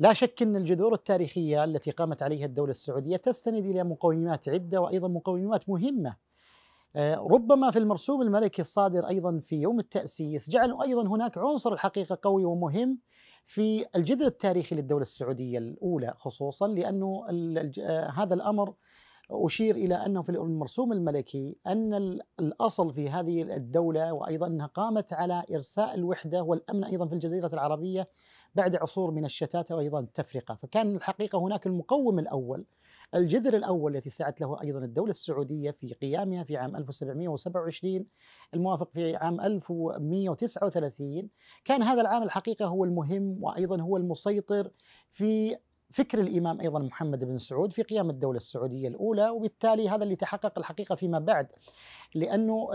لا شك أن الجذور التاريخية التي قامت عليها الدولة السعودية تستند إلى مقومات عدة وأيضا مقومات مهمة آه، ربما في المرسوم الملكي الصادر أيضا في يوم التأسيس جعلوا أيضا هناك عنصر الحقيقة قوي ومهم في الجذر التاريخي للدولة السعودية الأولى خصوصا لأنه آه، هذا الأمر أشير إلى أنه في المرسوم الملكي أن الأصل في هذه الدولة وأيضا أنها قامت على إرساء الوحدة والأمن أيضا في الجزيرة العربية بعد عصور من الشتات وايضا التفرقه، فكان الحقيقه هناك المقوم الاول الجذر الاول التي سعت له ايضا الدوله السعوديه في قيامها في عام 1727 الموافق في عام 1139 كان هذا العام الحقيقه هو المهم وايضا هو المسيطر في فكر الإمام أيضا محمد بن سعود في قيام الدولة السعودية الأولى وبالتالي هذا اللي تحقق الحقيقة فيما بعد لأنه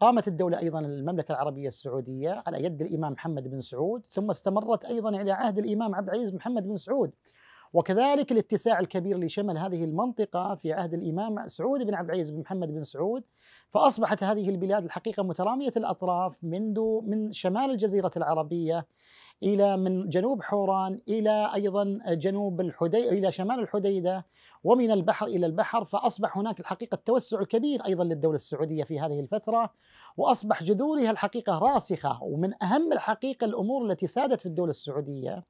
قامت الدولة أيضا المملكة العربية السعودية على يد الإمام محمد بن سعود ثم استمرت أيضا إلى عهد الإمام عبد العزيز محمد بن سعود وكذلك الاتساع الكبير لشمل هذه المنطقة في عهد الإمام سعود بن عبد العزيز بن محمد بن سعود فأصبحت هذه البلاد الحقيقة مترامية الأطراف منذ من شمال الجزيرة العربية إلى من جنوب حوران إلى أيضا جنوب الحدي إلى شمال الحديدة ومن البحر إلى البحر فأصبح هناك الحقيقة التوسع الكبير أيضا للدولة السعودية في هذه الفترة وأصبح جذورها الحقيقة راسخة ومن أهم الحقيقة الأمور التي سادت في الدولة السعودية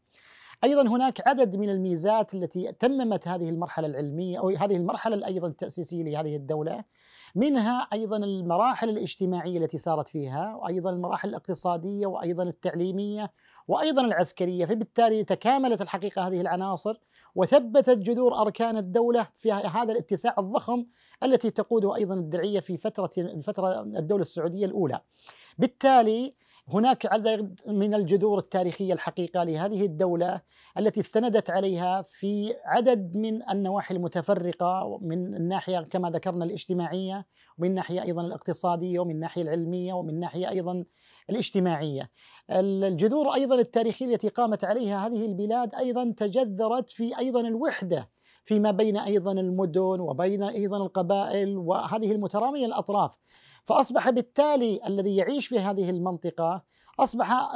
ايضا هناك عدد من الميزات التي تممت هذه المرحله العلميه او هذه المرحله ايضا التاسيسيه لهذه الدوله منها ايضا المراحل الاجتماعيه التي سارت فيها وايضا المراحل الاقتصاديه وايضا التعليميه وايضا العسكريه فبالتالي تكاملت الحقيقه هذه العناصر وثبتت جذور اركان الدوله في هذا الاتساع الضخم التي تقوده ايضا الدرعيه في فتره فتره الدوله السعوديه الاولى بالتالي هناك عدد من الجذور التاريخية الحقيقة لهذه الدولة التي استندت عليها في عدد من النواحي المتفرقة من الناحية كما ذكرنا الاجتماعية ومن ناحية أيضا الاقتصادية ومن ناحية العلمية ومن ناحية أيضا الاجتماعية الجذور أيضا التاريخية التي قامت عليها هذه البلاد أيضا تجذرت في أيضا الوحدة فيما بين ايضا المدن وبين ايضا القبائل وهذه المتراميه الاطراف فاصبح بالتالي الذي يعيش في هذه المنطقه اصبح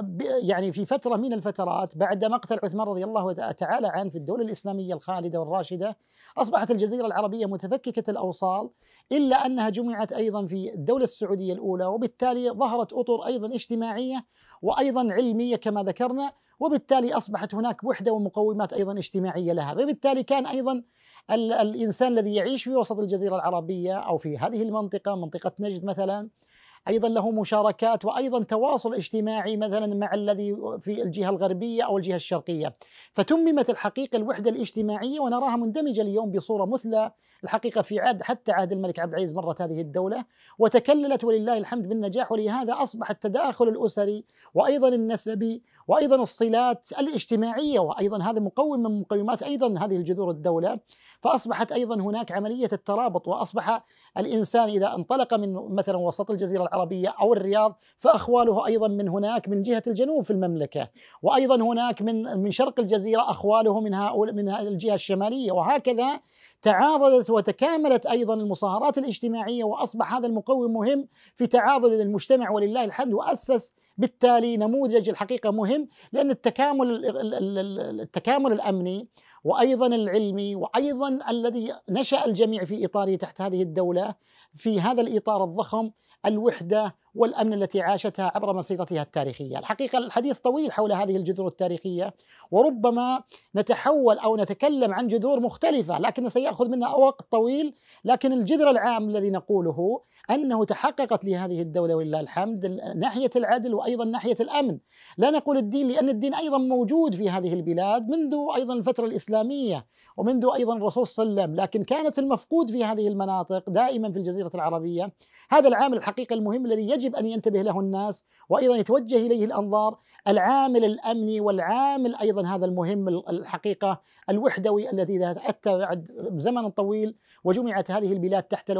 يعني في فتره من الفترات بعد مقتل عثمان رضي الله تعالى عنه في الدوله الاسلاميه الخالده والراشده اصبحت الجزيره العربيه متفككه الاوصال الا انها جمعت ايضا في الدوله السعوديه الاولى وبالتالي ظهرت اطر ايضا اجتماعيه وايضا علميه كما ذكرنا وبالتالي أصبحت هناك وحدة ومقومات أيضا اجتماعية لها فبالتالي كان أيضا الإنسان الذي يعيش في وسط الجزيرة العربية أو في هذه المنطقة منطقة نجد مثلا ايضا له مشاركات وايضا تواصل اجتماعي مثلا مع الذي في الجهه الغربيه او الجهه الشرقيه فتممت الحقيقه الوحده الاجتماعيه ونراها مندمجه اليوم بصوره مثلى الحقيقه في عهد حتى عهد الملك عبد العزيز مرت هذه الدوله وتكللت ولله الحمد بالنجاح ولهذا اصبح التداخل الاسري وايضا النسبي وايضا الصلات الاجتماعيه وايضا هذا مقوم من مقومات ايضا هذه الجذور الدوله فاصبحت ايضا هناك عمليه الترابط واصبح الانسان اذا انطلق من مثلا وسط الجزيره العربية أو الرياض فأخواله أيضا من هناك من جهة الجنوب في المملكة وأيضا هناك من من شرق الجزيرة أخواله من هؤلاء من الجهة الشمالية وهكذا تعاضدت وتكاملت أيضا المصاهرات الاجتماعية وأصبح هذا المقوم مهم في تعاضد المجتمع ولله الحمد وأسس بالتالي نموذج الحقيقة مهم لأن التكامل التكامل الأمني وايضا العلمي وايضا الذي نشا الجميع في ايطاليا تحت هذه الدوله في هذا الاطار الضخم الوحده والأمن التي عاشتها عبر مسيرتها التاريخية الحقيقة الحديث طويل حول هذه الجذور التاريخية وربما نتحول أو نتكلم عن جذور مختلفة لكن سيأخذ منا وقت طويل لكن الجذر العام الذي نقوله أنه تحققت لهذه الدولة ولله الحمد ناحية العدل وأيضا ناحية الأمن لا نقول الدين لأن الدين أيضا موجود في هذه البلاد منذ أيضا الفترة الإسلامية ومنذ أيضا الرسول صلى الله عليه وسلم لكن كانت المفقود في هذه المناطق دائما في الجزيرة العربية هذا العامل الحقيقة المهم الذي يجب أن ينتبه له الناس وأيضا يتوجه إليه الأنظار العامل الأمني والعامل أيضا هذا المهم الحقيقة الوحدوي الذي إذا بعد زمن طويل وجمعت هذه البلاد تحت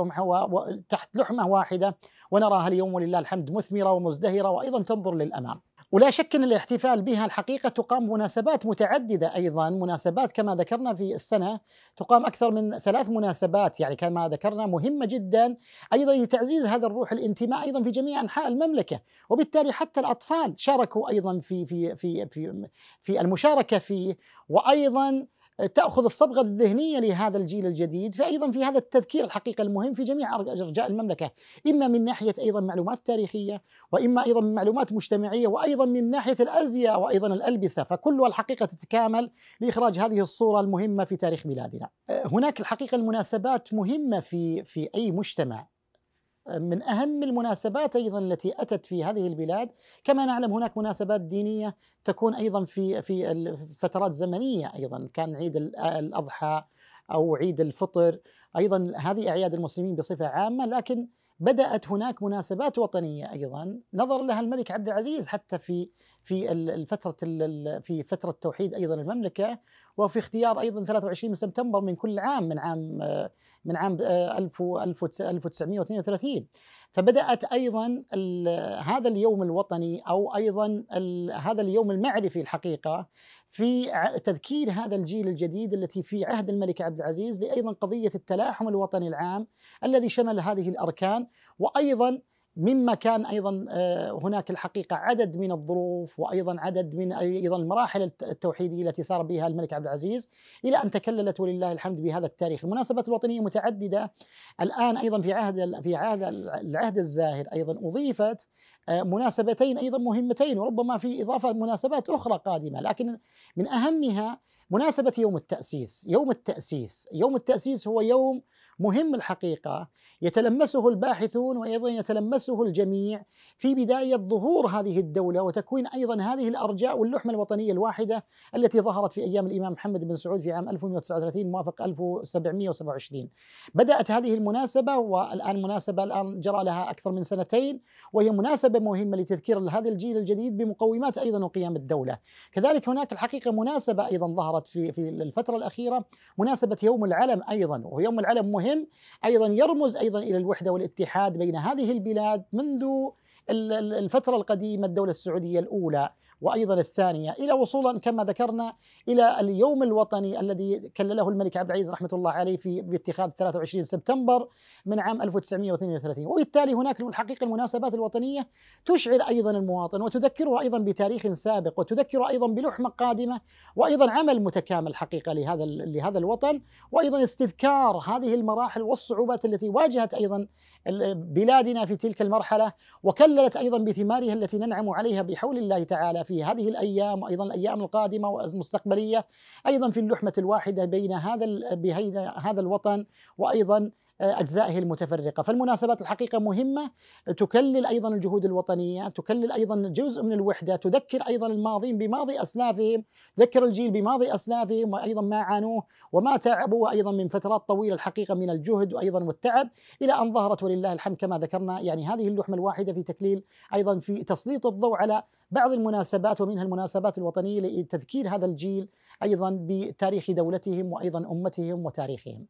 تحت لحمة واحدة ونراها اليوم ولله الحمد مثمرة ومزدهرة وأيضا تنظر للأمام ولا شك ان الاحتفال بها الحقيقه تقام مناسبات متعدده ايضا مناسبات كما ذكرنا في السنه تقام اكثر من ثلاث مناسبات يعني كما ذكرنا مهمه جدا ايضا لتعزيز هذا الروح الانتماء ايضا في جميع انحاء المملكه وبالتالي حتى الاطفال شاركوا ايضا في في في في, في المشاركه فيه وايضا تاخذ الصبغه الذهنيه لهذا الجيل الجديد فايضا في هذا التذكير الحقيقه المهم في جميع ارجاء المملكه اما من ناحيه ايضا معلومات تاريخيه واما ايضا من معلومات مجتمعيه وايضا من ناحيه الازياء وايضا الالبسه فكلها الحقيقه تتكامل لاخراج هذه الصوره المهمه في تاريخ بلادنا أه، هناك الحقيقه المناسبات مهمه في في اي مجتمع من اهم المناسبات ايضا التي اتت في هذه البلاد، كما نعلم هناك مناسبات دينيه تكون ايضا في في الفترات زمنيه ايضا، كان عيد الاضحى او عيد الفطر، ايضا هذه اعياد المسلمين بصفه عامه، لكن بدات هناك مناسبات وطنيه ايضا نظر لها الملك عبد العزيز حتى في في الفترة في فترة توحيد أيضا المملكة وفي اختيار أيضا 23 من سبتمبر من كل عام من عام آه، من عام 1932 آه، فبدأت أيضا هذا اليوم الوطني أو أيضا هذا اليوم المعرفي الحقيقة في تذكير هذا الجيل الجديد التي في عهد الملك عبد العزيز لأيضا قضية التلاحم الوطني العام الذي شمل هذه الأركان وأيضا مما كان ايضا آه، هناك الحقيقه عدد من الظروف وايضا عدد من ايضا المراحل التوحيديه التي سار بها الملك عبد العزيز الى ان تكللت ولله الحمد بهذا التاريخ، المناسبات الوطنيه متعدده الان ايضا في عهد في عهد العهد الزاهر ايضا اضيفت آه، مناسبتين ايضا مهمتين وربما في اضافه مناسبات اخرى قادمه، لكن من اهمها مناسبة يوم التأسيس يوم التأسيس يوم التأسيس هو يوم مهم الحقيقة يتلمسه الباحثون وأيضا يتلمسه الجميع في بداية ظهور هذه الدولة وتكوين أيضا هذه الأرجاء واللحمة الوطنية الواحدة التي ظهرت في أيام الإمام محمد بن سعود في عام 1139 موافق 1727 بدأت هذه المناسبة والآن مناسبة الآن جرى لها أكثر من سنتين وهي مناسبة مهمة لتذكير هذا الجيل الجديد بمقومات أيضا وقيام الدولة كذلك هناك الحقيقة مناسبة أيضا ظهرت ظهرت في في الفترة الأخيرة مناسبة يوم العلم أيضا ويوم العلم مهم أيضا يرمز أيضا إلى الوحدة والاتحاد بين هذه البلاد منذ الفترة القديمة الدولة السعودية الأولى وأيضا الثانية إلى وصولا كما ذكرنا إلى اليوم الوطني الذي كلله الملك عبد العزيز رحمة الله عليه في باتخاذ 23 سبتمبر من عام 1932 وبالتالي هناك الحقيقة المناسبات الوطنية تشعر أيضا المواطن وتذكره أيضا بتاريخ سابق وتذكره أيضا بلحمة قادمة وأيضا عمل متكامل حقيقة لهذا لهذا الوطن وأيضا استذكار هذه المراحل والصعوبات التي واجهت أيضا بلادنا في تلك المرحلة وكللت أيضا بثمارها التي ننعم عليها بحول الله تعالى في هذه الأيام وأيضا الأيام القادمة والمستقبلية أيضا في اللحمة الواحدة بين هذا هذا الوطن وأيضا أجزائه المتفرقة فالمناسبات الحقيقة مهمة تكلل أيضا الجهود الوطنية تكلل أيضا جزء من الوحدة تذكر أيضا الماضين بماضي أسلافهم تذكر الجيل بماضي أسلافهم وأيضا ما عانوه وما تعبوا أيضا من فترات طويلة الحقيقة من الجهد وأيضا والتعب إلى أن ظهرت ولله الحمد كما ذكرنا يعني هذه اللحمة الواحدة في تكليل أيضا في تسليط الضوء على بعض المناسبات ومنها المناسبات الوطنية لتذكير هذا الجيل أيضا بتاريخ دولتهم وأيضا أمتهم وتاريخهم